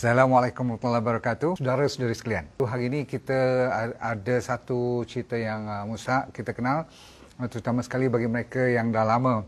Assalamualaikum warahmatullahi wabarakatuh. Saudara-saudari sekalian. Hari ini kita ada satu cerita yang uh, Musa kita kenal uh, terutama sekali bagi mereka yang dah lama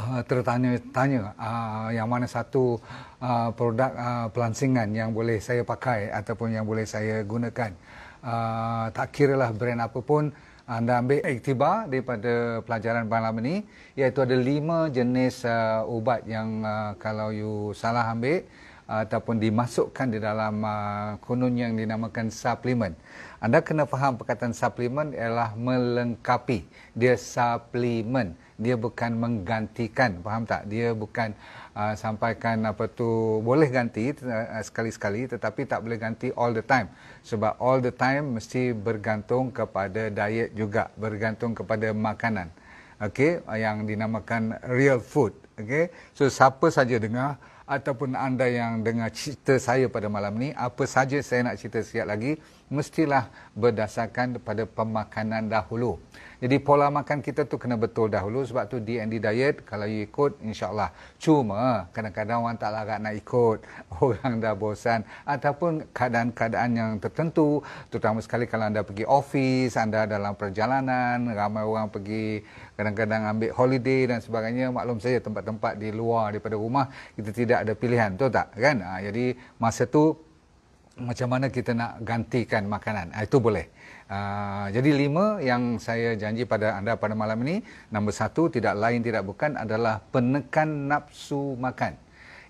uh, tertanya-tanya uh, yang mana satu uh, produk uh, pelansingan yang boleh saya pakai ataupun yang boleh saya gunakan. Uh, tak lah brand apapun anda ambil iktibar eh, daripada pelajaran malam ini iaitu ada lima jenis uh, ubat yang uh, kalau you salah ambil ataupun dimasukkan di dalam uh, konon yang dinamakan suplemen. Anda kena faham perkataan suplemen ialah melengkapi. Dia suplemen, dia bukan menggantikan. Faham tak? Dia bukan uh, sampaikan apa tu boleh ganti uh, sekali-sekali uh, tetapi tak boleh ganti all the time. Sebab all the time mesti bergantung kepada diet juga, bergantung kepada makanan. Okay, yang dinamakan real food Okey. So siapa saja dengar ataupun anda yang dengar cerita saya pada malam ni, apa saja saya nak cerita sekejap lagi, mestilah berdasarkan pada pemakanan dahulu. Jadi pola makan kita tu kena betul dahulu sebab tu DND diet kalau you ikut insyaAllah. Cuma kadang-kadang orang tak larat nak ikut, orang dah bosan ataupun keadaan-keadaan yang tertentu terutama sekali kalau anda pergi office, anda dalam perjalanan, ramai orang pergi kadang-kadang ambil holiday dan sebagainya maklum saja tempat tempat di luar daripada rumah kita tidak ada pilihan tu tak kan ha, jadi masa tu macam mana kita nak gantikan makanan ha, itu boleh Uh, jadi lima yang saya janji pada anda pada malam ini Nombor satu tidak lain tidak bukan adalah penekan nafsu makan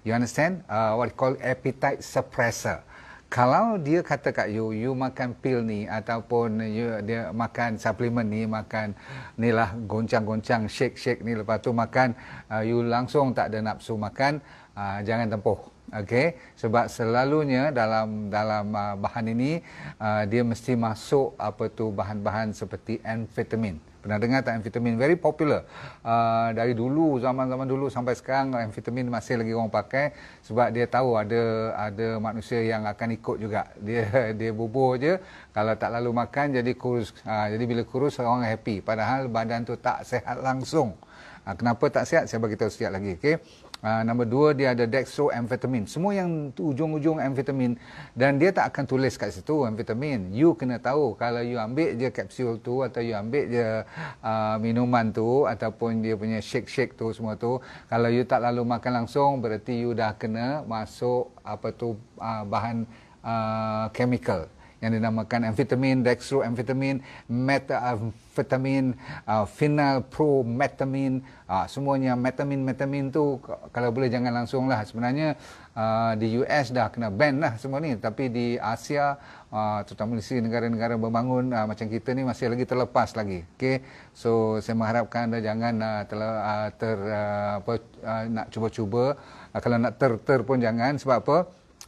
You understand? Uh, what you call appetite suppressor uh, kalau dia kata kat you you makan pil ni ataupun you, dia makan suplemen ni makan ni lah goncang-goncang shake-shake ni lepas tu makan uh, you langsung tak ada nafsu makan uh, jangan tempuh okay sebab selalunya dalam dalam uh, bahan ini uh, dia mesti masuk apa tu bahan-bahan seperti amfetamin uh, Pernah dengar tak amfetamin? Very popular. Uh, dari dulu, zaman-zaman dulu sampai sekarang, amfetamin masih lagi orang pakai sebab dia tahu ada ada manusia yang akan ikut juga. Dia dia bubur je. Kalau tak lalu makan, jadi kurus. Uh, jadi bila kurus, orang happy. Padahal badan tu tak sehat langsung. Uh, kenapa tak sehat Saya beritahu sekejap lagi. Okay? Ah, nombor dua dia ada dextroamphetamine. Semua yang ujung-ujung amfetamin dan dia tak akan tulis kat situ amfetamin. You kena tahu kalau you ambil je kapsul tu atau you ambil je uh, minuman tu ataupun dia punya shake-shake tu semua tu. Kalau you tak lalu makan langsung berarti you dah kena masuk apa tu uh, bahan uh, chemical. chemical yang dinamakan amfetamin, dextroamfetamin, metamfetamin, uh, phenylprometamin, uh, semuanya metamin-metamin tu kalau boleh jangan langsung lah. Sebenarnya uh, di US dah kena ban lah semua ni. Tapi di Asia, uh, terutama di negara-negara berbangun uh, macam kita ni masih lagi terlepas lagi. Okay? So, saya mengharapkan anda jangan uh, telah, uh, ter, uh, apa, uh, nak cuba-cuba. Uh, kalau nak ter-ter pun jangan. Sebab apa?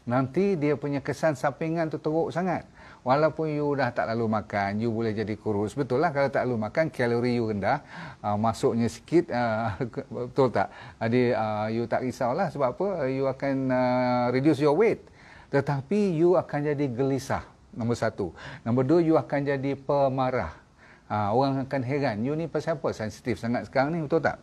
Nanti dia punya kesan sampingan tu teruk sangat walaupun you dah tak lalu makan you boleh jadi kurus betul lah kalau tak lalu makan kalori you rendah uh, masuknya sikit uh, betul tak jadi uh, you tak risaulah sebab apa you akan uh, reduce your weight tetapi you akan jadi gelisah nombor satu nombor dua you akan jadi pemarah Ha, orang akan heran you ni pasal apa sensitif sangat sekarang ni betul tak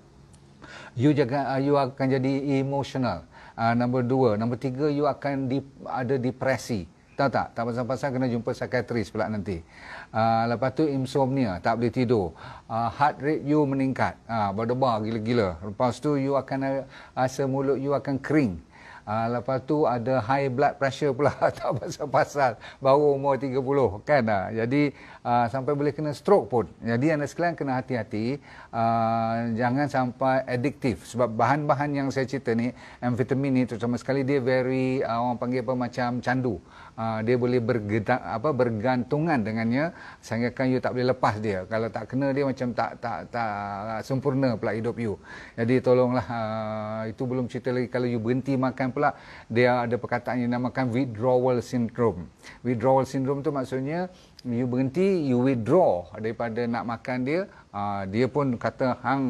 you jaga uh, you akan jadi emotional uh, number 2 number 3 you akan di, ada depresi tak tak, tak pasal-pasal kena jumpa psikiatris pula nanti. Uh, lepas tu insomnia, tak boleh tidur. Uh, heart rate you meningkat, uh, berdebar gila-gila. Lepas tu you akan rasa mulut you akan kering. Uh, lepas tu ada high blood pressure pula tak pasal-pasal baru umur 30 kan uh, jadi uh, sampai boleh kena stroke pun jadi anda sekalian kena hati-hati uh, jangan sampai adiktif sebab bahan-bahan yang saya cerita ni amfetamin ni terutama sekali dia very uh, orang panggil apa macam candu Ah, dia boleh bergeda, apa bergantungan dengannya sehingga kan you tak boleh lepas dia kalau tak kena dia macam tak tak tak sempurna pula hidup you jadi tolonglah uh, itu belum cerita lagi kalau you berhenti makan pula dia ada perkataan yang dinamakan withdrawal syndrome withdrawal syndrome tu maksudnya you berhenti you withdraw daripada nak makan dia uh, dia pun kata hang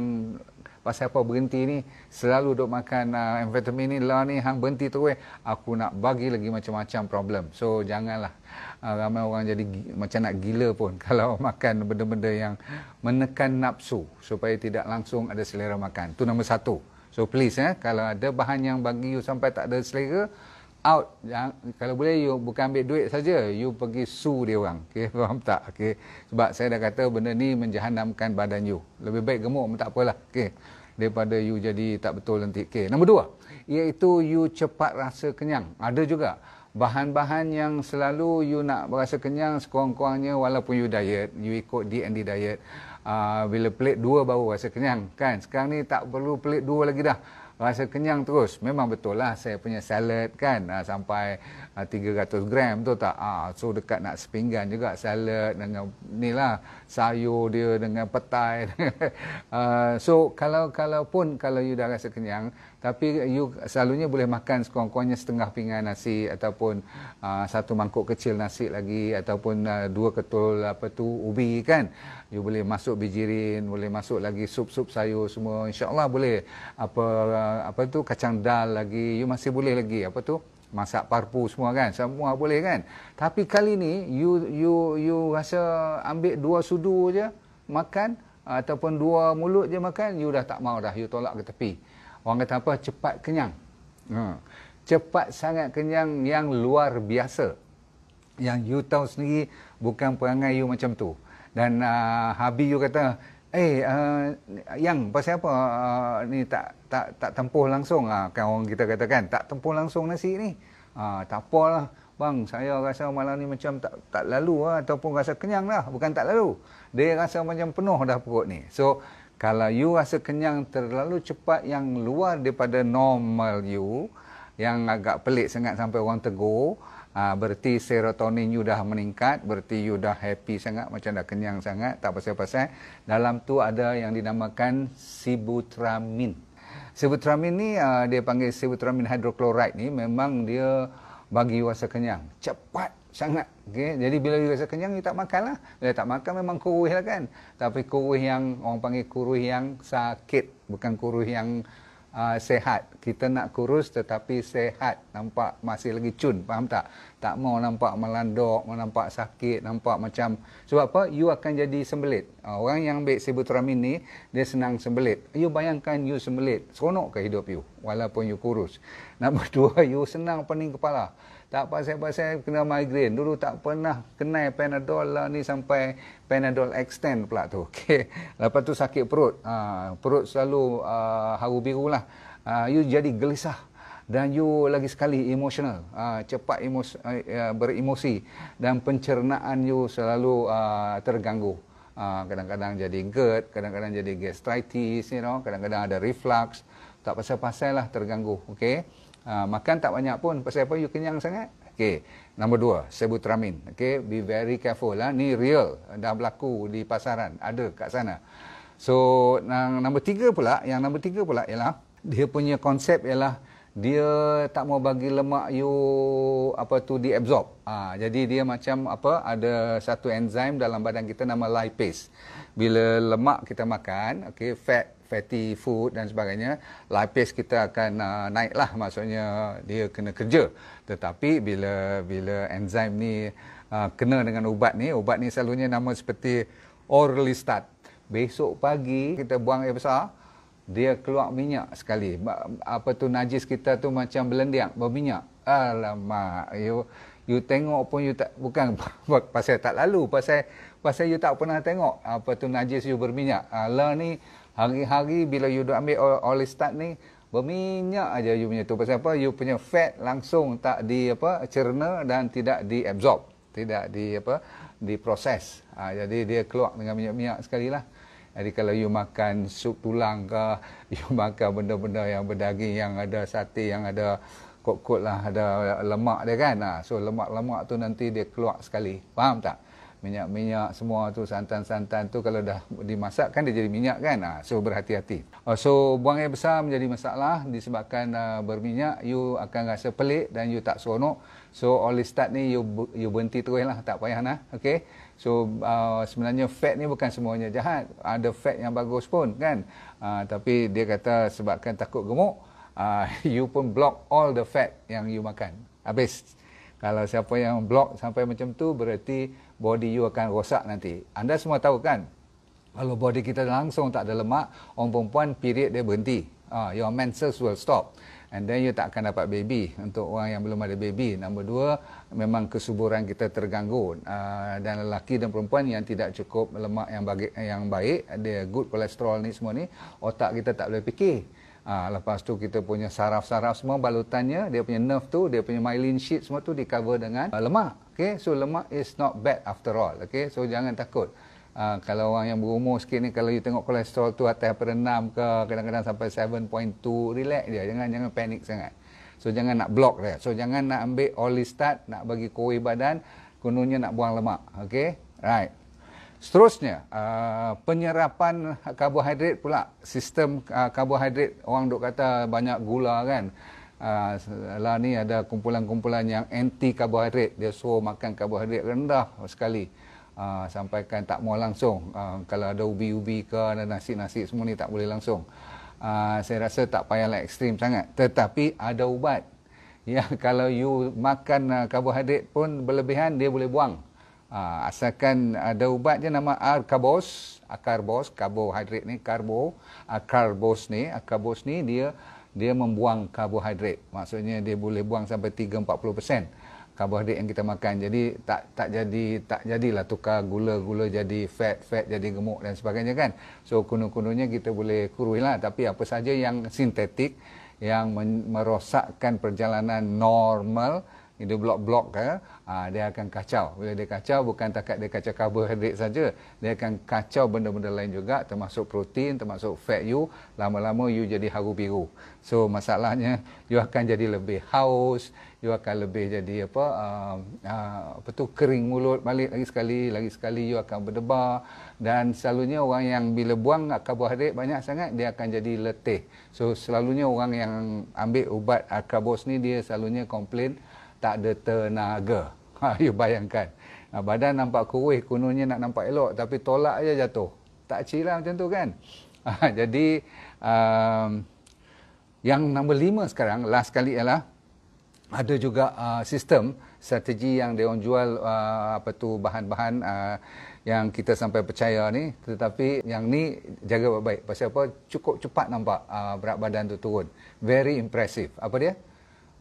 pasal apa berhenti ni selalu duk makan uh, amfetamin ni lah ni hang berhenti tu weh aku nak bagi lagi macam-macam problem so janganlah uh, ramai orang jadi macam nak gila pun kalau makan benda-benda yang menekan nafsu supaya tidak langsung ada selera makan tu nombor satu so please eh kalau ada bahan yang bagi you sampai tak ada selera out yang kalau boleh you bukan ambil duit saja you pergi su dia orang okey faham tak okey sebab saya dah kata benda ni menjahanamkan badan you lebih baik gemuk tak apalah okey daripada you jadi tak betul nanti okey nombor dua, iaitu you cepat rasa kenyang ada juga bahan-bahan yang selalu you nak rasa kenyang sekurang-kurangnya walaupun you diet you ikut D&D diet uh, bila pelit dua baru rasa kenyang kan sekarang ni tak perlu pelit dua lagi dah rasa kenyang terus. Memang betul lah saya punya salad kan ha, sampai ha, ah, 300 gram tu tak. Ha, so dekat nak sepinggan juga salad dengan ni lah sayur dia dengan petai. uh, so kalau kalaupun kalau you dah rasa kenyang tapi you selalunya boleh makan sekurang-kurangnya setengah pinggan nasi ataupun uh, satu mangkuk kecil nasi lagi ataupun uh, dua ketul apa tu ubi kan. You boleh masuk bijirin, boleh masuk lagi sup-sup sayur semua. InsyaAllah boleh apa apa tu kacang dal lagi. You masih boleh lagi apa tu masak parpu semua kan semua boleh kan tapi kali ni you you you rasa ambil dua sudu je makan ataupun dua mulut je makan you dah tak mau dah you tolak ke tepi orang kata apa cepat kenyang ha. cepat sangat kenyang yang luar biasa yang you tahu sendiri bukan perangai you macam tu dan uh, ah, habi you kata eh uh, yang pasal apa uh, ni tak tak tak tempuh langsung lah kan orang kita katakan tak tempuh langsung nasi ni ha, tak apalah bang saya rasa malam ni macam tak tak lalu lah, ataupun rasa kenyang lah bukan tak lalu dia rasa macam penuh dah perut ni so kalau you rasa kenyang terlalu cepat yang luar daripada normal you yang agak pelik sangat sampai orang tegur Ha, berarti serotonin you dah meningkat, berarti you dah happy sangat, macam dah kenyang sangat, tak pasal-pasal. Dalam tu ada yang dinamakan sibutramin. Sibutramin ni uh, dia panggil sebutramin hydrochloride ni memang dia bagi you rasa kenyang. Cepat sangat. Okay? Jadi bila you rasa kenyang, dia tak makan lah. Bila tak makan memang kuruh lah kan. Tapi kuruh yang orang panggil kuruh yang sakit. Bukan kuruh yang uh, sehat. Kita nak kurus tetapi sehat. Nampak masih lagi cun. Faham tak? Tak mau nampak melandok, nampak sakit, nampak macam... Sebab apa? You akan jadi sembelit. Uh, orang yang ambil sibutramin ni, dia senang sembelit. You bayangkan you sembelit. Seronok ke hidup you? Walaupun you kurus. Nombor dua, you senang pening kepala. Tak pasal-pasal kena migraine. Dulu tak pernah kena Panadol lah ni sampai Panadol extend pula tu. Okay. Lepas tu sakit perut. Ha, perut selalu uh, haru biru lah. Uh, you jadi gelisah. Dan you lagi sekali emosional. Uh, cepat emosi, uh, eh, eh, beremosi. Dan pencernaan you selalu uh, terganggu. Uh, kadang-kadang jadi GERD. Kadang-kadang jadi gastritis. You know? Kadang-kadang ada reflux. Tak pasal-pasal lah terganggu. Okay. Ha, makan tak banyak pun. Pasal apa you kenyang sangat? Okey. Nombor dua, sebutramin. Okey, be very careful. lah. Ni real. Dah berlaku di pasaran. Ada kat sana. So, yang nombor tiga pula, yang nombor tiga pula ialah, dia punya konsep ialah, dia tak mau bagi lemak you apa tu diabsorb. Ha, jadi dia macam apa ada satu enzim dalam badan kita nama lipase. Bila lemak kita makan, okey fat fatty food dan sebagainya, lapis kita akan uh, naik lah maksudnya dia kena kerja. Tetapi bila bila enzim ni uh, kena dengan ubat ni, ubat ni selalunya nama seperti Orlistat. Besok pagi kita buang air besar, dia keluar minyak sekali. Apa tu najis kita tu macam belendiak, berminyak. Alamak, you, you tengok pun you tak, bukan pasal tak lalu, pasal pasal you tak pernah tengok apa tu najis you berminyak. Alah ni, hari-hari bila you duk ambil oil start ni berminyak aja you punya tu pasal apa you punya fat langsung tak di apa cerna dan tidak diabsorb tidak di apa diproses ha, ah, jadi dia keluar dengan minyak-minyak sekali lah jadi kalau you makan sup tulang ke you makan benda-benda yang berdaging yang ada sate yang ada kok-kok lah ada lemak dia kan ha, so lemak-lemak tu nanti dia keluar sekali faham tak minyak-minyak semua tu santan-santan tu kalau dah dimasak kan dia jadi minyak kan ha, so berhati-hati uh, so buang air besar menjadi masalah disebabkan uh, berminyak you akan rasa pelik dan you tak seronok so all only start ni you, you berhenti terus lah tak payah lah ok so uh, sebenarnya fat ni bukan semuanya jahat ada fat yang bagus pun kan uh, tapi dia kata sebabkan takut gemuk uh, you pun block all the fat yang you makan habis kalau siapa yang block sampai macam tu berarti body you akan rosak nanti. Anda semua tahu kan? Kalau body kita langsung tak ada lemak, orang perempuan period dia berhenti. Ah, your menses will stop. And then you tak akan dapat baby. Untuk orang yang belum ada baby. Nombor dua, memang kesuburan kita terganggu. Uh, dan lelaki dan perempuan yang tidak cukup lemak yang, bagi, yang baik, dia good cholesterol ni semua ni, otak kita tak boleh fikir. Uh, lepas tu kita punya saraf-saraf semua balutannya, dia punya nerve tu, dia punya myelin sheet semua tu di cover dengan uh, lemak. Okay, so lemak is not bad after all. Okay, so jangan takut. Uh, kalau orang yang berumur sikit ni kalau you tengok kolesterol tu atas daripada 6 ke kadang-kadang sampai 7.2 relax dia jangan jangan panik sangat so jangan nak block dia so jangan nak ambil Olistat nak bagi kuih badan gununya nak buang lemak okay right Seterusnya, uh, penyerapan karbohidrat pula. Sistem uh, karbohidrat, orang duk kata banyak gula kan. Uh, lah ni ada kumpulan-kumpulan yang anti-karbohidrat. Dia suruh makan karbohidrat rendah sekali. Uh, sampaikan tak mau langsung. Uh, kalau ada ubi-ubi ke, ada nasi-nasi semua ni tak boleh langsung. Uh, saya rasa tak payahlah ekstrim sangat. Tetapi ada ubat. Ya, kalau you makan karbohidrat pun berlebihan, dia boleh buang. Ha, asalkan ah, ada ubat je nama Arkabos, Akarbos, karbohidrat ni, karbo, Akarbos ah, ni, Akarbos ni dia dia membuang karbohidrat. Maksudnya dia boleh buang sampai 3-40% karbohidrat yang kita makan. Jadi tak tak jadi tak jadilah tukar gula-gula jadi fat, fat jadi gemuk dan sebagainya kan. So kuno-kunonya kita boleh kuruilah tapi apa saja yang sintetik yang merosakkan perjalanan normal dia blok-blok kan aa, ah, dia akan kacau. Bila dia kacau bukan takat dia kacau karbohidrat saja, dia akan kacau benda-benda lain juga termasuk protein, termasuk fat you, lama-lama you jadi haru biru. So masalahnya you akan jadi lebih haus, you akan lebih jadi apa aa, um, aa, ah, apa tu kering mulut balik lagi sekali, lagi sekali you akan berdebar dan selalunya orang yang bila buang karbohidrat banyak sangat dia akan jadi letih. So selalunya orang yang ambil ubat karbos ni dia selalunya komplain tak ada tenaga. Ha, you bayangkan. Ha, badan nampak kurih, kononnya nak nampak elok tapi tolak aja jatuh. Tak cilah macam tu kan? Ha, jadi um, yang nombor lima sekarang, last kali ialah ada juga uh, sistem strategi yang dia jual uh, apa tu bahan-bahan uh, yang kita sampai percaya ni tetapi yang ni jaga baik-baik pasal apa cukup cepat nampak uh, berat badan tu turun very impressive apa dia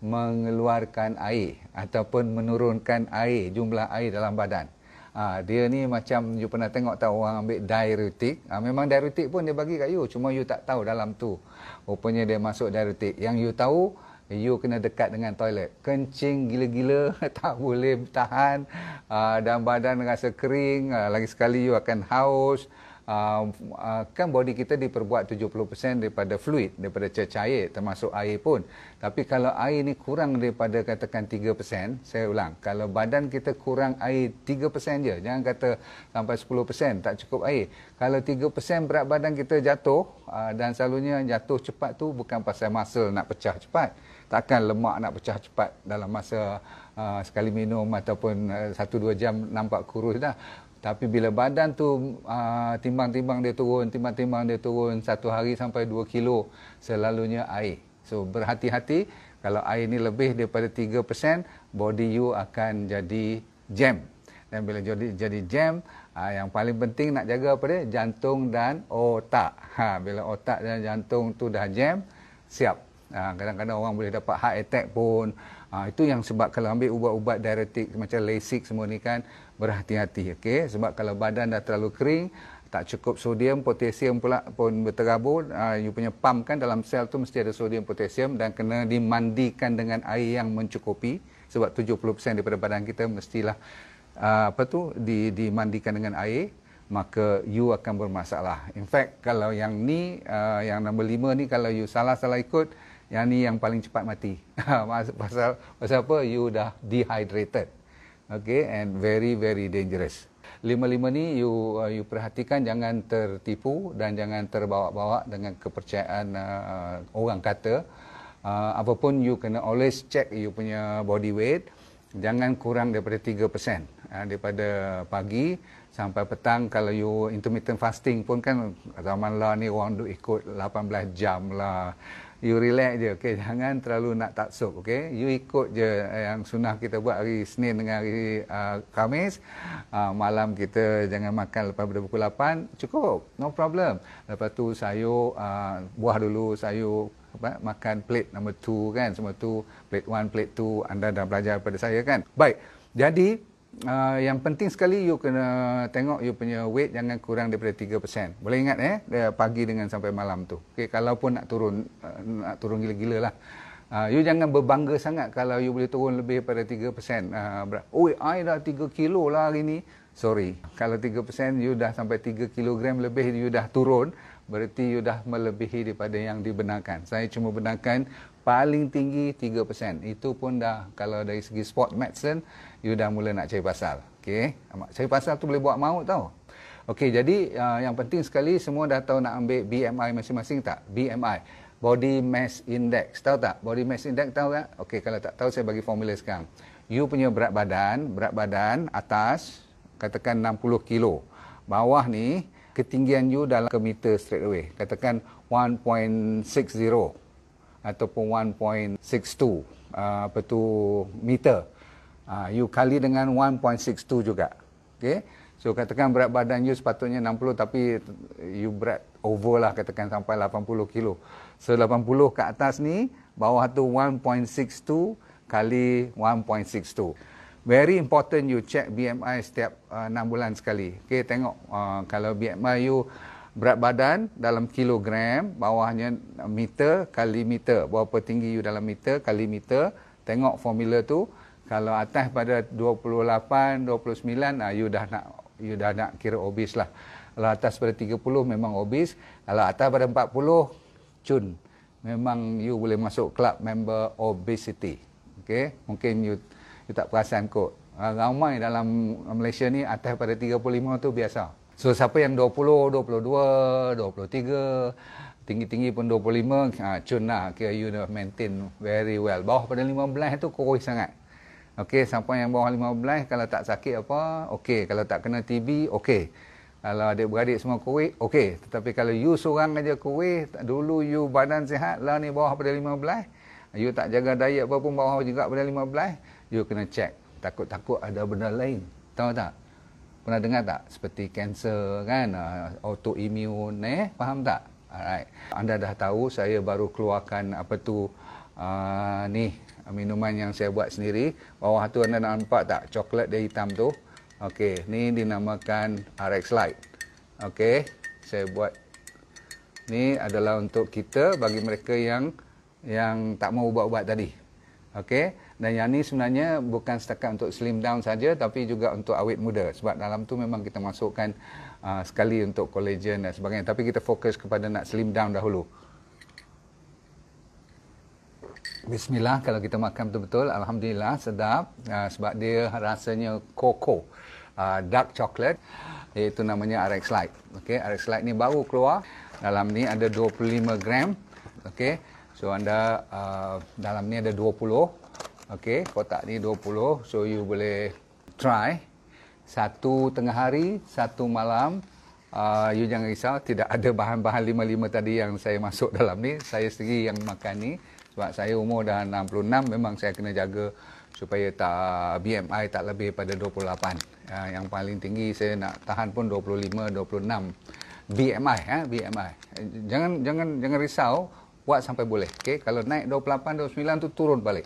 mengeluarkan air ataupun menurunkan air jumlah air dalam badan. Ha, dia ni macam you pernah tengok tahu orang ambil diuretic. Ha, memang diuretic pun dia bagi kat you cuma you tak tahu dalam tu. Rupanya dia masuk diuretic. Yang you tahu you kena dekat dengan toilet. Kencing gila-gila tak boleh tahan ha, dan badan rasa kering ha, lagi sekali you akan haus uh, uh, kan body kita diperbuat 70% daripada fluid daripada cecair termasuk air pun tapi kalau air ni kurang daripada katakan 3% saya ulang kalau badan kita kurang air 3% je jangan kata sampai 10% tak cukup air kalau 3% berat badan kita jatuh uh, dan selalunya jatuh cepat tu bukan pasal muscle nak pecah cepat takkan lemak nak pecah cepat dalam masa uh, sekali minum ataupun uh, 1 2 jam nampak kurus dah tapi bila badan tu ah, timbang-timbang uh, dia turun, timbang-timbang dia turun satu hari sampai dua kilo, selalunya air. So berhati-hati kalau air ni lebih daripada 3%, body you akan jadi jam. Dan bila jadi jadi jam, uh, yang paling penting nak jaga apa dia? Jantung dan otak. Ha, bila otak dan jantung tu dah jam, siap. Uh, kadang-kadang orang boleh dapat heart attack pun. Uh, itu yang sebab kalau ambil ubat-ubat diuretik macam Lasik semua ni kan, berhati-hati okey sebab kalau badan dah terlalu kering tak cukup sodium potasium pula pun berterabur uh, you punya pam kan dalam sel tu mesti ada sodium potasium dan kena dimandikan dengan air yang mencukupi sebab 70% daripada badan kita mestilah uh, apa tu di dimandikan dengan air maka you akan bermasalah in fact kalau yang ni uh, yang nombor 5 ni kalau you salah-salah ikut yang ni yang paling cepat mati pasal pasal apa you dah dehydrated okay and very very dangerous lima-lima ni you uh, you perhatikan jangan tertipu dan jangan terbawa-bawa dengan kepercayaan uh, orang kata uh, apa pun you kena always check you punya body weight jangan kurang daripada 3% uh, daripada pagi sampai petang kalau you intermittent fasting pun kan zaman lah ni orang duk ikut 18 jam lah you relax je okey jangan terlalu nak taksub okey you ikut je eh, yang sunnah kita buat hari Senin dengan hari uh, ah, Khamis uh, ah, malam kita jangan makan lepas pada pukul 8 cukup no problem lepas tu sayur uh, buah dulu sayur apa, makan plate number 2 kan semua tu plate 1 plate 2 anda dah belajar pada saya kan baik jadi uh, yang penting sekali you kena tengok you punya weight jangan kurang daripada 3%. Boleh ingat eh dari pagi dengan sampai malam tu. Okey kalau pun nak turun uh, nak turun gila-gila lah. Uh, you jangan berbangga sangat kalau you boleh turun lebih daripada 3%. Uh, oh, I dah 3 kilo lah hari ni. Sorry. Kalau 3% you dah sampai 3 kilogram lebih you dah turun, berarti you dah melebihi daripada yang dibenarkan. Saya cuma benarkan paling tinggi 3%. Itu pun dah kalau dari segi sport medicine, you dah mula nak cari pasal. Okay. Cari pasal tu boleh buat maut tau. Okay, jadi uh, yang penting sekali semua dah tahu nak ambil BMI masing-masing tak? BMI. Body Mass Index. Tahu tak? Body Mass Index tahu tak? Okay, kalau tak tahu saya bagi formula sekarang. You punya berat badan, berat badan atas katakan 60 kilo. Bawah ni ketinggian you dalam ke meter straight away. Katakan 1.60 ataupun 1.62 uh, apa tu meter. Uh, you kali dengan 1.62 juga. Okey. So katakan berat badan you sepatutnya 60 tapi you berat over lah katakan sampai 80 kilo. So 80 ke atas ni bawah tu 1.62 kali 1.62. Very important you check BMI setiap uh, 6 bulan sekali. Okay, tengok uh, kalau BMI you berat badan dalam kilogram, bawahnya meter kali meter. Berapa tinggi you dalam meter kali meter. Tengok formula tu. Kalau atas pada 28, 29, ah, you dah nak you dah nak kira obes lah. Kalau atas pada 30, memang obes. Kalau atas pada 40, cun. Memang you boleh masuk club member obesity. Okay? Mungkin you, you tak perasan kot. Ah, ramai dalam Malaysia ni atas pada 35 tu biasa. So siapa yang 20, 22, 23, tinggi-tinggi pun 25, ha, cun lah. Okay, you dah maintain very well. Bawah pada 15 tu kurus sangat. Okay, sampai yang bawah 15, kalau tak sakit apa, okay. Kalau tak kena TB, okay. Kalau adik-beradik semua kuih, okey. Tetapi kalau you seorang aja kuih, dulu you badan sihat, lah ni bawah pada 15. You tak jaga diet apa pun bawah juga pada 15. You kena check. Takut-takut ada benda lain. Tahu tak? pernah dengar tak seperti kanser kan ah, autoimmune eh faham tak alright anda dah tahu saya baru keluarkan apa tu uh, ni minuman yang saya buat sendiri bawah tu anda nampak tak coklat dia hitam tu okey ni dinamakan RX Lite okey saya buat ni adalah untuk kita bagi mereka yang yang tak mau ubat-ubat tadi okey dan yang ni sebenarnya bukan setakat untuk slim down saja tapi juga untuk awet muda sebab dalam tu memang kita masukkan uh, sekali untuk collagen dan sebagainya tapi kita fokus kepada nak slim down dahulu. Bismillah kalau kita makan betul-betul alhamdulillah sedap uh, sebab dia rasanya koko uh, dark chocolate iaitu namanya RX Lite. Okey RX Lite ni baru keluar. Dalam ni ada 25 gram. Okey. So anda uh, dalam ni ada 20 Okey, kotak ni 20. So, you boleh try. Satu tengah hari, satu malam. Uh, you jangan risau, tidak ada bahan-bahan lima lima tadi yang saya masuk dalam ni. Saya sendiri yang makan ni. Sebab saya umur dah 66, memang saya kena jaga supaya tak BMI tak lebih pada 28. Uh, ah, yang paling tinggi saya nak tahan pun 25, 26 BMI. Eh, BMI. Jangan jangan jangan risau, buat sampai boleh. Okay? Kalau naik 28, 29 tu turun balik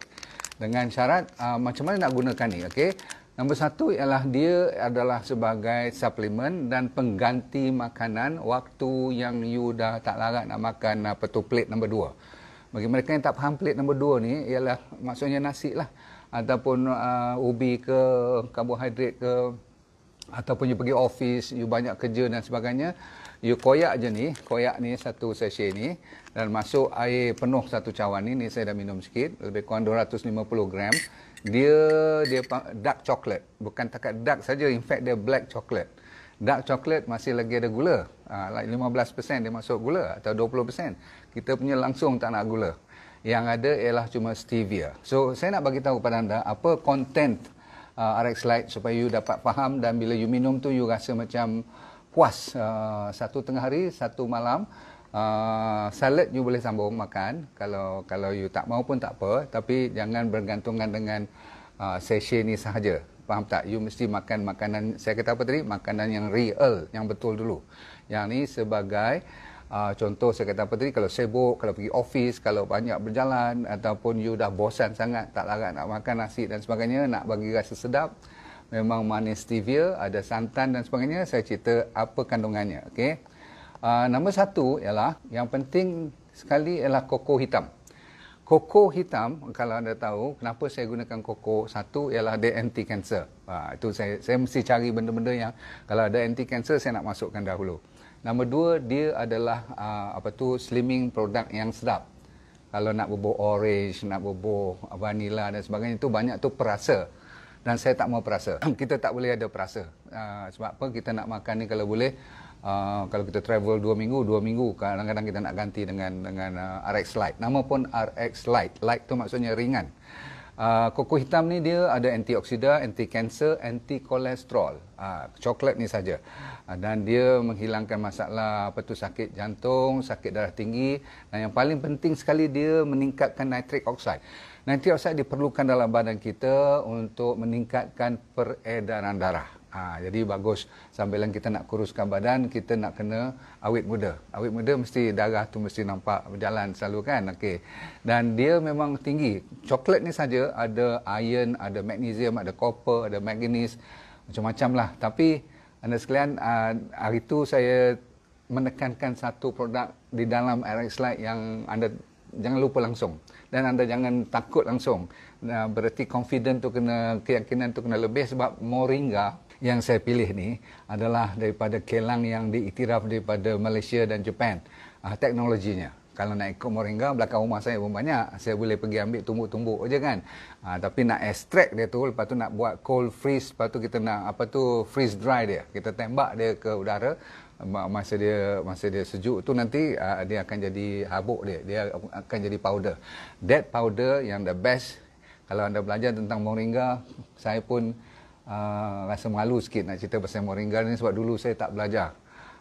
dengan syarat uh, macam mana nak gunakan ni okey nombor satu ialah dia adalah sebagai suplemen dan pengganti makanan waktu yang you dah tak larat nak makan apa tu plate nombor dua bagi mereka yang tak faham plate nombor dua ni ialah maksudnya nasi lah ataupun uh, ubi ke karbohidrat ke ataupun you pergi office you banyak kerja dan sebagainya you koyak je ni, koyak ni satu sachet ni dan masuk air penuh satu cawan ni, ni saya dah minum sikit, lebih kurang 250 gram. Dia dia dark chocolate, bukan takat dark saja, in fact dia black chocolate. Dark chocolate masih lagi ada gula. Uh, like 15% dia masuk gula atau 20%. Kita punya langsung tak nak gula. Yang ada ialah cuma stevia. So saya nak bagi tahu kepada anda apa content uh, ah, RX Lite supaya you dapat faham dan bila you minum tu you rasa macam puas uh, satu tengah hari satu malam uh, salad you boleh sambung makan kalau kalau you tak mau pun tak apa tapi jangan bergantungan dengan uh, sesi ni sahaja faham tak you mesti makan makanan saya kata apa tadi makanan yang real yang betul dulu yang ni sebagai Uh, contoh saya kata apa tadi kalau sibuk kalau pergi office kalau banyak berjalan ataupun you dah bosan sangat tak larat nak makan nasi dan sebagainya nak bagi rasa sedap memang manis stevia, ada santan dan sebagainya. Saya cerita apa kandungannya. Okey. Uh, nombor satu ialah yang penting sekali ialah koko hitam. Koko hitam kalau anda tahu kenapa saya gunakan koko satu ialah dia anti kanser. Uh, ah, itu saya saya mesti cari benda-benda yang kalau ada anti kanser saya nak masukkan dahulu. Nombor dua dia adalah uh, apa tu slimming produk yang sedap. Kalau nak bubuh orange, nak bubuh vanila dan sebagainya itu banyak tu perasa dan saya tak mau perasa. kita tak boleh ada perasa. Uh, sebab apa kita nak makan ni kalau boleh uh, kalau kita travel 2 minggu, 2 minggu kadang-kadang kita nak ganti dengan dengan uh, RX Lite. Nama pun RX Lite. Lite tu maksudnya ringan. Uh, koko hitam ni dia ada antioksida, anti kanser, anti kolesterol. Uh, coklat ni saja. Uh, dan dia menghilangkan masalah apa tu sakit jantung, sakit darah tinggi dan yang paling penting sekali dia meningkatkan nitric oxide. Nanti antioksidan diperlukan dalam badan kita untuk meningkatkan peredaran darah. Ha, jadi bagus sambil kita nak kuruskan badan, kita nak kena awet muda. Awet muda mesti darah tu mesti nampak berjalan selalu kan. okay? Dan dia memang tinggi. Coklat ni saja ada iron, ada magnesium, ada copper, ada manganis, macam-macam lah. Tapi anda sekalian, ah, hari tu saya menekankan satu produk di dalam RX Lite yang anda jangan lupa langsung dan anda jangan takut langsung. Nah, berarti confident tu kena keyakinan tu kena lebih sebab moringa yang saya pilih ni adalah daripada kelang yang diiktiraf daripada Malaysia dan Jepun. Uh, ah, teknologinya kalau nak ikut moringa belakang rumah saya pun banyak saya boleh pergi ambil tumbuk-tumbuk aja kan ha, tapi nak extract dia tu lepas tu nak buat cold freeze lepas tu kita nak apa tu freeze dry dia kita tembak dia ke udara masa dia masa dia sejuk tu nanti uh, dia akan jadi habuk dia dia akan jadi powder that powder yang the best kalau anda belajar tentang moringa saya pun uh, rasa malu sikit nak cerita pasal moringa ni sebab dulu saya tak belajar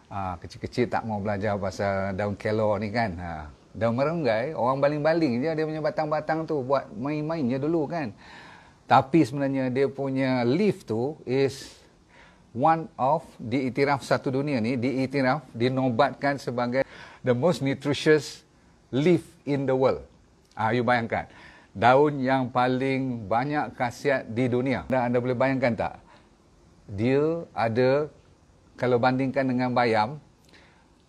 uh, kecil-kecil tak mau belajar pasal daun kelor ni kan uh, daun merenggai orang baling-baling je dia punya batang-batang tu buat main-main je dulu kan tapi sebenarnya dia punya leaf tu is one of diiktiraf satu dunia ni diiktiraf dinobatkan sebagai the most nutritious leaf in the world. Ah you bayangkan. Daun yang paling banyak khasiat di dunia. Anda, anda boleh bayangkan tak? Dia ada kalau bandingkan dengan bayam,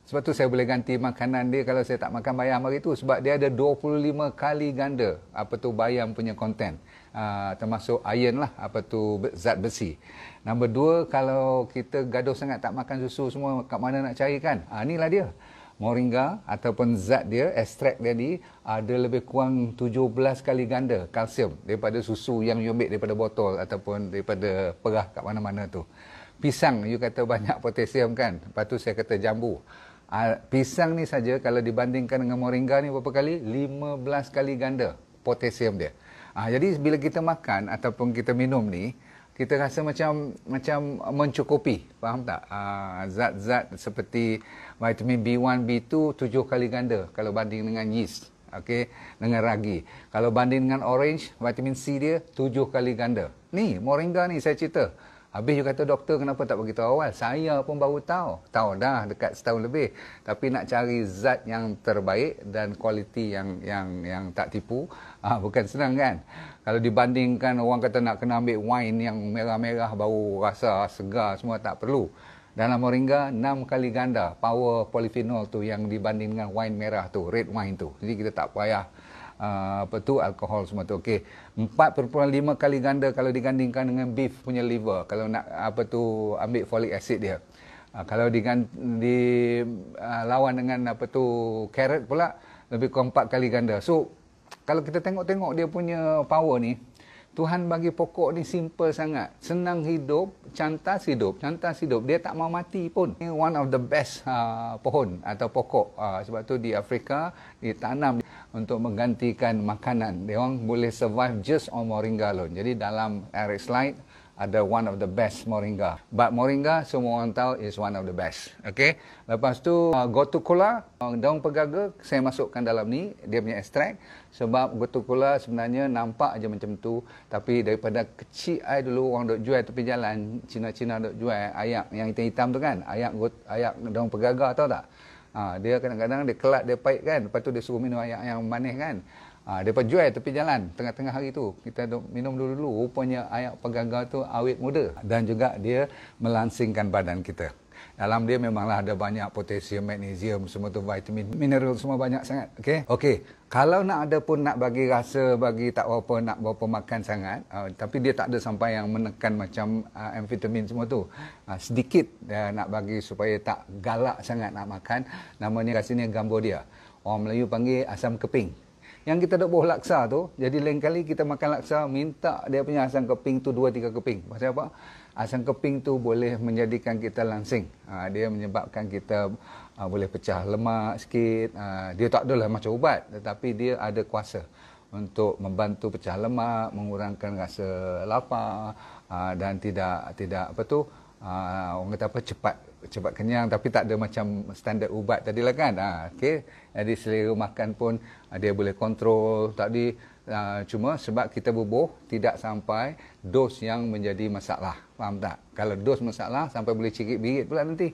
sebab tu saya boleh ganti makanan dia kalau saya tak makan bayam hari tu. Sebab dia ada 25 kali ganda apa tu bayam punya konten. Uh, ah, termasuk iron lah, apa tu zat besi. Nombor dua, kalau kita gaduh sangat tak makan susu semua, kat mana nak cari kan? Uh, inilah dia. Moringa ataupun zat dia, ekstrak dia ni, ada uh, lebih kurang 17 kali ganda kalsium daripada susu yang you ambil daripada botol ataupun daripada perah kat mana-mana tu. Pisang, you kata banyak potasium kan? Lepas tu saya kata jambu. Ah, pisang ni saja kalau dibandingkan dengan moringa ni berapa kali? 15 kali ganda potasium dia. Ha, jadi bila kita makan ataupun kita minum ni, kita rasa macam macam mencukupi. Faham tak? Ah, zat-zat ha, seperti vitamin B1, B2, 7 kali ganda kalau banding dengan yeast. Okay, dengan ragi. Kalau banding dengan orange, vitamin C dia 7 kali ganda. Ni, moringa ni saya cerita. Habis you kata doktor kenapa tak bagi tahu awal? Saya pun baru tahu. Tahu dah dekat setahun lebih. Tapi nak cari zat yang terbaik dan kualiti yang yang yang tak tipu, ha, bukan senang kan? Kalau dibandingkan orang kata nak kena ambil wine yang merah-merah baru rasa segar semua tak perlu. Dalam moringa 6 kali ganda power polyphenol tu yang dibandingkan wine merah tu, red wine tu. Jadi kita tak payah Ah, apa tu alkohol semua tu okey 4.5 kali ganda kalau digandingkan dengan beef punya liver kalau nak apa tu ambil folic acid dia aa, ah, kalau dengan di aa, ah, lawan dengan apa tu carrot pula lebih kurang 4 kali ganda so kalau kita tengok-tengok dia punya power ni Tuhan bagi pokok ni simple sangat. Senang hidup, cantas hidup, cantas hidup. Dia tak mau mati pun. Ini one of the best uh, pohon atau pokok. Uh, sebab tu di Afrika, ditanam untuk menggantikan makanan. Dia orang boleh survive just on Moringa alone. Jadi dalam Eric's slide ada one of the best Moringa. But Moringa semua orang tahu is one of the best. Okay. Lepas tu uh, Gotu Kula, uh, daun pegaga saya masukkan dalam ni. Dia punya ekstrak. Sebab Gotu Kula sebenarnya nampak aja macam tu. Tapi daripada kecil saya dulu orang dok jual tepi jalan. Cina-cina dok jual ayak yang hitam-hitam tu kan. Ayak, got, ayak daun pegaga tahu tak? Ha, dia kadang-kadang dia kelat dia pahit kan. Lepas tu dia suruh minum ayak yang manis kan. Ha, dia jual tepi jalan tengah-tengah hari tu. Kita minum dulu-dulu. Rupanya ayat pegagal tu awet muda. Dan juga dia melansingkan badan kita. Dalam dia memanglah ada banyak potasium, magnesium, semua tu vitamin, mineral semua banyak sangat. Okey. Okey. Kalau nak ada pun nak bagi rasa bagi tak apa nak berapa makan sangat uh, tapi dia tak ada sampai yang menekan macam uh, amfetamin semua tu. Uh, sedikit uh, nak bagi supaya tak galak sangat nak makan namanya rasanya dia Orang Melayu panggil asam keping yang kita dah bawa laksa tu, jadi lain kali kita makan laksa, minta dia punya asam keping tu 2-3 keping. Pasal apa? Asam keping tu boleh menjadikan kita langsing. Ha, dia menyebabkan kita ha, boleh pecah lemak sikit. Ha, dia tak adalah macam ubat, tetapi dia ada kuasa untuk membantu pecah lemak, mengurangkan rasa lapar dan tidak tidak apa tu orang kata apa cepat cepat kenyang tapi tak ada macam standard ubat tadi lah kan. Ah, okay. Jadi selera makan pun ah, dia boleh kontrol tadi. Ah, cuma sebab kita bubuh tidak sampai dos yang menjadi masalah. Faham tak? Kalau dos masalah sampai boleh cirit-birit pula nanti.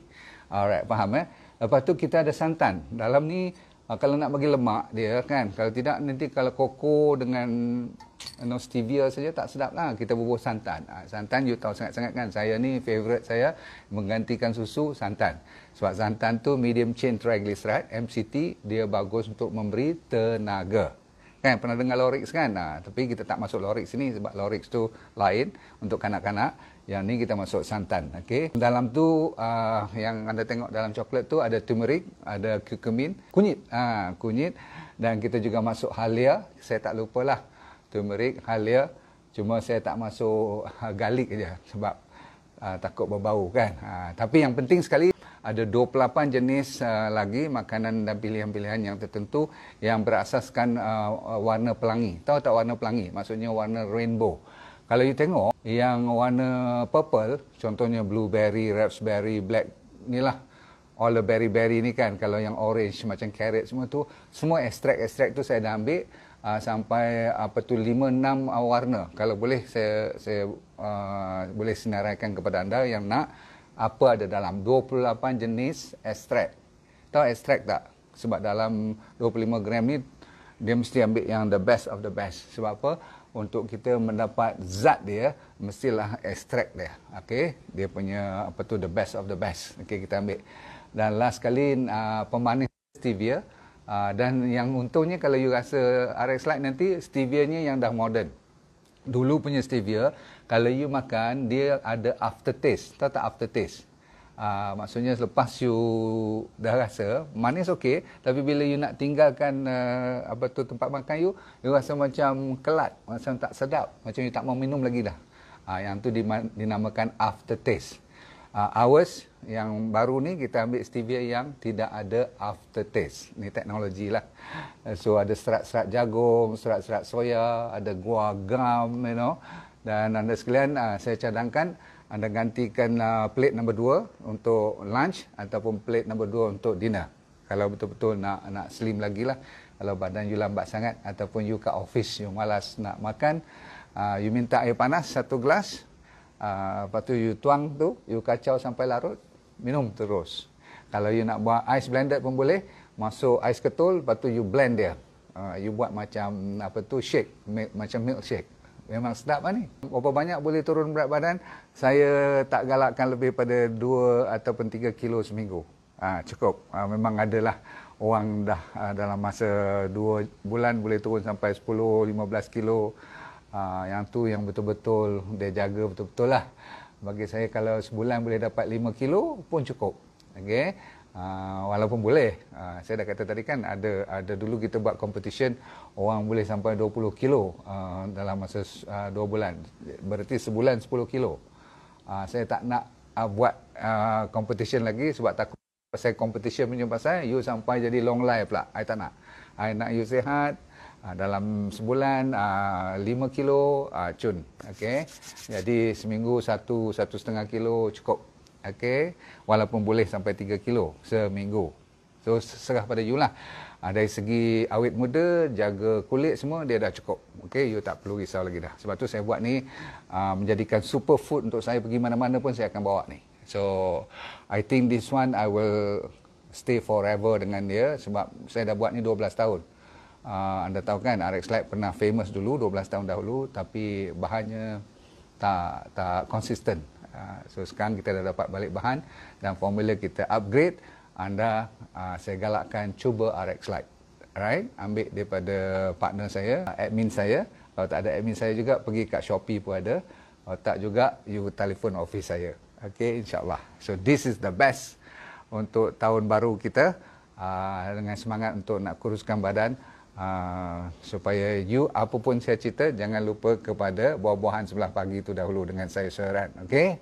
Alright, faham eh? Lepas tu kita ada santan. Dalam ni Uh, kalau nak bagi lemak dia kan. Kalau tidak nanti kalau koko dengan you no stevia saja tak sedap lah. Kita bubur santan. Uh, santan you tahu sangat-sangat kan. Saya ni favourite saya menggantikan susu santan. Sebab santan tu medium chain triglyceride MCT dia bagus untuk memberi tenaga. Kan pernah dengar lorix kan. Uh, tapi kita tak masuk lorix ni sebab lorix tu lain untuk kanak-kanak. Yang ni kita masuk santan. Okey. Dalam tu uh, yang anda tengok dalam coklat tu ada turmeric, ada curcumin, kunyit. Ah, kunyit dan kita juga masuk halia. Saya tak lupalah. Turmeric, halia. Cuma saya tak masuk uh, garlic aja sebab uh, takut berbau kan. Uh, tapi yang penting sekali ada 28 jenis uh, lagi makanan dan pilihan-pilihan yang tertentu yang berasaskan uh, warna pelangi. Tahu tak warna pelangi? Maksudnya warna rainbow. Kalau you tengok yang warna purple, contohnya blueberry, raspberry, black ni lah. All the berry-berry ni kan, kalau yang orange macam carrot semua tu, semua ekstrak-ekstrak tu saya dah ambil uh, sampai apa tu 5-6 warna. Kalau boleh saya, saya uh, boleh senaraikan kepada anda yang nak apa ada dalam 28 jenis ekstrak. Tahu ekstrak tak? Sebab dalam 25 gram ni, dia mesti ambil yang the best of the best. Sebab apa? untuk kita mendapat zat dia mestilah ekstrak dia okey dia punya apa tu the best of the best okey kita ambil dan last kali uh, pemanis stevia uh, dan yang untungnya kalau you rasa RX Lite nanti stevianya yang dah modern dulu punya stevia kalau you makan dia ada aftertaste tak tak aftertaste Uh, maksudnya selepas you dah rasa manis okey tapi bila you nak tinggalkan uh, apa tu tempat makan you you rasa macam kelat macam tak sedap macam you tak mau minum lagi dah uh, yang tu dinamakan aftertaste uh, ours yang baru ni kita ambil stevia yang tidak ada after taste. ni teknologi lah so ada serat-serat jagung serat-serat soya ada gua gum you know dan anda sekalian uh, saya cadangkan anda gantikan uh, plate nombor dua untuk lunch ataupun plate nombor dua untuk dinner. Kalau betul-betul nak nak slim lagi lah. Kalau badan you lambat sangat ataupun you kat office you malas nak makan, uh, you minta air panas satu gelas. Uh, lepas tu you tuang tu, you kacau sampai larut, minum terus. Kalau you nak buat ice blended pun boleh, masuk ice ketul, lepas tu you blend dia. Uh, you buat macam apa tu shake, make, macam milk shake. Memang sedap lah ni. Berapa banyak boleh turun berat badan, saya tak galakkan lebih pada 2 ataupun 3 kilo seminggu. Ha, cukup. Ha, memang adalah orang dah ha, dalam masa 2 bulan boleh turun sampai 10, 15 kilo. Ha, yang tu yang betul-betul dia jaga betul-betul lah. Bagi saya kalau sebulan boleh dapat 5 kilo pun cukup. Okay. Ha, walaupun boleh. Ha, saya dah kata tadi kan ada ada dulu kita buat competition orang boleh sampai 20 kilo uh, dalam masa ha, uh, 2 bulan. Berarti sebulan 10 kilo. Ah, saya tak nak uh, buat uh, competition lagi sebab takut pasal competition punya pasal you sampai jadi long life pula I tak nak I nak you sihat uh, dalam sebulan uh, 5 kilo uh, cun okay. jadi seminggu satu satu setengah kilo cukup okay. walaupun boleh sampai tiga kilo seminggu so serah pada you lah ada ah, uh, segi awet muda, jaga kulit semua dia dah cukup. Okey, you tak perlu risau lagi dah. Sebab tu saya buat ni uh, menjadikan food untuk saya pergi mana-mana pun saya akan bawa ni. So I think this one I will stay forever dengan dia sebab saya dah buat ni 12 tahun. Uh, anda tahu kan RX Lab pernah famous dulu 12 tahun dahulu tapi bahannya tak tak konsisten. Uh, so sekarang kita dah dapat balik bahan dan formula kita upgrade anda uh, saya galakkan cuba RX Lite. Right? Ambil daripada partner saya, admin saya. Kalau tak ada admin saya juga, pergi kat Shopee pun ada. Kalau tak juga, you telefon office saya. Okay, insyaAllah. So, this is the best untuk tahun baru kita. Uh, dengan semangat untuk nak kuruskan badan. Uh, supaya you, apa pun saya cerita, jangan lupa kepada buah-buahan sebelah pagi itu dahulu dengan saya serat. Okay?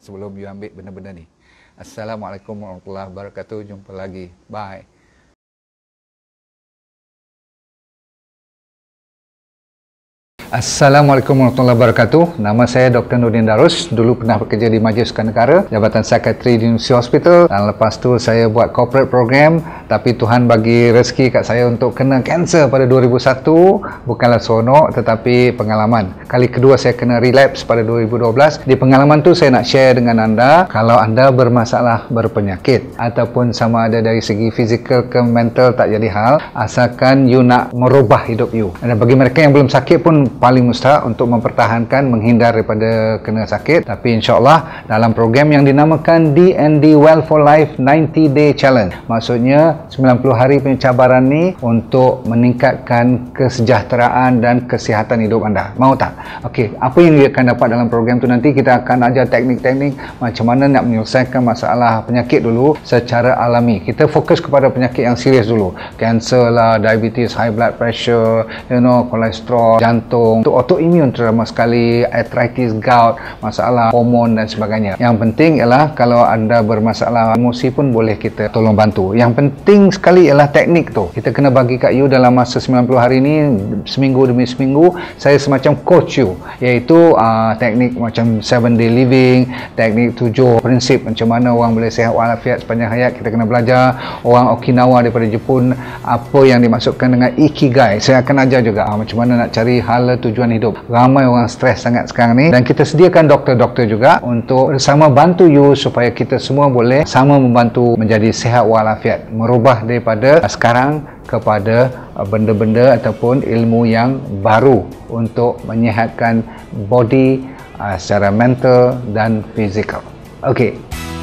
Sebelum you ambil benda-benda ni. Assalamualaikum warahmatullahi wabarakatuh. Jumpa lagi. Bye. Assalamualaikum warahmatullahi wabarakatuh. Nama saya Dr. Nurdin Darus. Dulu pernah bekerja di Majlis Negara, Jabatan Sekretari di Universiti Hospital dan lepas tu saya buat corporate program tapi Tuhan bagi rezeki kat saya untuk kena kanser pada 2001. Bukanlah seronok tetapi pengalaman. Kali kedua saya kena relapse pada 2012. Di pengalaman tu saya nak share dengan anda kalau anda bermasalah berpenyakit ataupun sama ada dari segi fizikal ke mental tak jadi hal asalkan you nak merubah hidup you. Dan bagi mereka yang belum sakit pun paling mustahak untuk mempertahankan menghindar daripada kena sakit tapi insyaAllah dalam program yang dinamakan D&D Well for Life 90 Day Challenge maksudnya 90 hari punya cabaran ni untuk meningkatkan kesejahteraan dan kesihatan hidup anda mau tak? ok apa yang dia akan dapat dalam program tu nanti kita akan ajar teknik-teknik macam mana nak menyelesaikan masalah penyakit dulu secara alami kita fokus kepada penyakit yang serius dulu Cancer lah diabetes high blood pressure you know kolesterol jantung lambung untuk autoimun terutama sekali arthritis gout masalah hormon dan sebagainya yang penting ialah kalau anda bermasalah emosi pun boleh kita tolong bantu yang penting sekali ialah teknik tu kita kena bagi kat you dalam masa 90 hari ni seminggu demi seminggu saya semacam coach you iaitu uh, teknik macam 7 day living teknik 7 prinsip macam mana orang boleh sihat walafiat sepanjang hayat kita kena belajar orang Okinawa daripada Jepun apa yang dimaksudkan dengan Ikigai saya akan ajar juga uh, macam mana nak cari hala tujuan hidup. Ramai orang stres sangat sekarang ni dan kita sediakan doktor-doktor juga untuk sama bantu you supaya kita semua boleh sama membantu menjadi sehat walafiat. Merubah daripada sekarang kepada uh, benda-benda ataupun ilmu yang baru untuk menyehatkan body uh, secara mental dan fizikal. Okey.